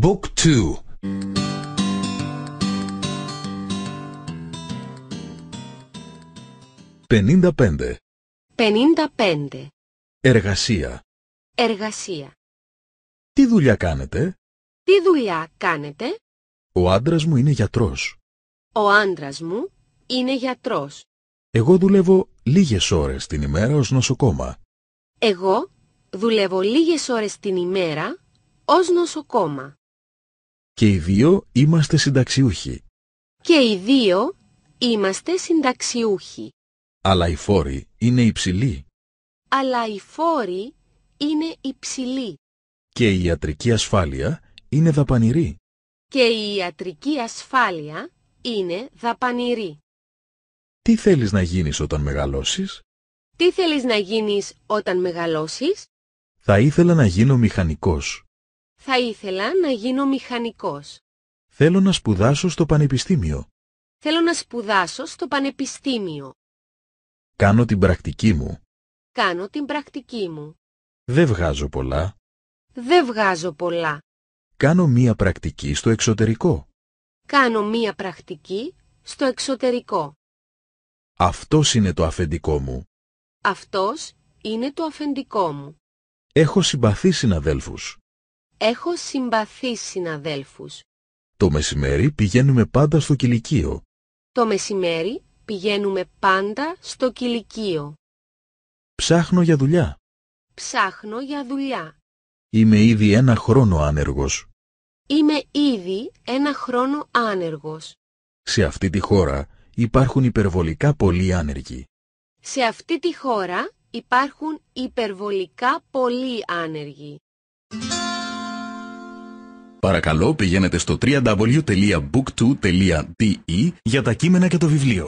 Book πέντε 55. Εργασία Εργασία Τι δουλειά κάνετε? Τι δουλειά κάνετε? Ο άντρας μου είναι γιατρός. Ο άντρας μου είναι γιατρός. Εγώ δουλεύω λίγες ώρες την ημέρα ως νοσοκόμα. Εγώ δουλεύω λίγες ώρες την ημέρα ως νοσοκόμα. Και οι δύο είμαστε συνταξιούχοι. Και οι δύο είμαστε συνταξιούχοι. Αλλά οι φόροι είναι υψηλοί. Αλλά οι φόροι είναι υψηλοί. Και η ιατρική ασφάλεια είναι δαπανηρή. Και η ιατρική ασφάλεια είναι δαπανηρή. Τι θέλεις να γίνεις όταν μεγαλώσεις? Τι θέλεις να γίνεις όταν μεγαλώσεις? Θα ήθελα να γίνω μηχανικός. Θα ήθελα να γίνω μηχανικός. Θέλω να σπουδάσω στο πανεπιστήμιο. Θέλω να σπουδάσω στο πανεπιστήμιο. Κάνω την πρακτική μου. Κάνω την πρακτική μου. Δεν βγάζω πολλά. Δεν βγάζω πολλά. Κάνω μία πρακτική στο εξωτερικό. Κάνω μία πρακτική στο εξωτερικό. Αυτός είναι το αφεντικό μου. Αυτός είναι το αφεντικό μου. Έχω συμπαθεί συναδέλφους. Έχω συμπαθείς συναδέλφους. Το μεσημέρι πηγαίνουμε πάντα στο κηλικείο. Το μεσημέρι πηγαίνουμε πάντα στο κηλικείο. Ψάχνω για δουλειά. Ψάχνω για δουλειά. Είμαι ήδη ένα χρόνο άνεργος. Είμαι ήδη ένα χρόνο άνεργος. Σε αυτή τη χώρα υπάρχουν υπερβολικά πολλοί άνεργοι. Σε αυτή τη χώρα υπάρχουν υπερβολικά πολλοί άνεργοι. Παρακαλώ πηγαίνετε στο www.book2.de για τα κείμενα και το βιβλίο.